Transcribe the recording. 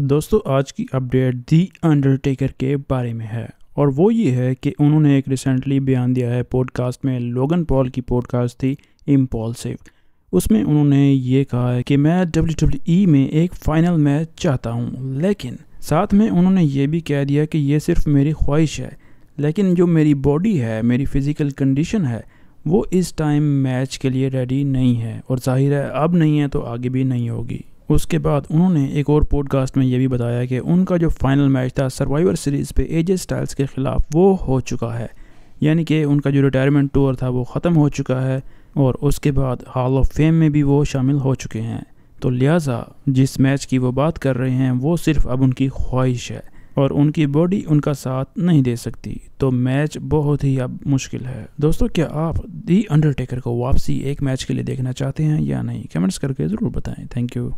दोस्तों आज की अपडेट दी अंडरटेकर के बारे में है और वो ये है कि उन्होंने एक रिसेंटली बयान दिया है पॉडकास्ट में लोगन पॉल की पॉडकास्ट थी इम्पॉल्सिव उसमें उन्होंने ये कहा है कि मैं डब्ल्यू डब्ल्यू e में एक फ़ाइनल मैच चाहता हूँ लेकिन साथ में उन्होंने ये भी कह दिया कि ये सिर्फ मेरी ख्वाहिश है लेकिन जो मेरी बॉडी है मेरी फ़िज़िकल कंडीशन है वो इस टाइम मैच के लिए रेडी नहीं है और जाहिर है अब नहीं है तो आगे भी नहीं होगी उसके बाद उन्होंने एक और पॉडकास्ट में यह भी बताया कि उनका जो फाइनल मैच था सर्वाइवर सीरीज़ पे एजे स्टाइल्स के ख़िलाफ़ वो हो चुका है यानी कि उनका जो रिटायरमेंट टूर था वो ख़त्म हो चुका है और उसके बाद हॉल ऑफ फेम में भी वो शामिल हो चुके हैं तो लिहाजा जिस मैच की वो बात कर रहे हैं वो सिर्फ अब उनकी ख्वाहिश है और उनकी बॉडी उनका साथ नहीं दे सकती तो मैच बहुत ही अब मुश्किल है दोस्तों क्या आप दी अंडरटेकर को वापसी एक मैच के लिए देखना चाहते हैं या नहीं कमेंट्स करके ज़रूर बताएं थैंक यू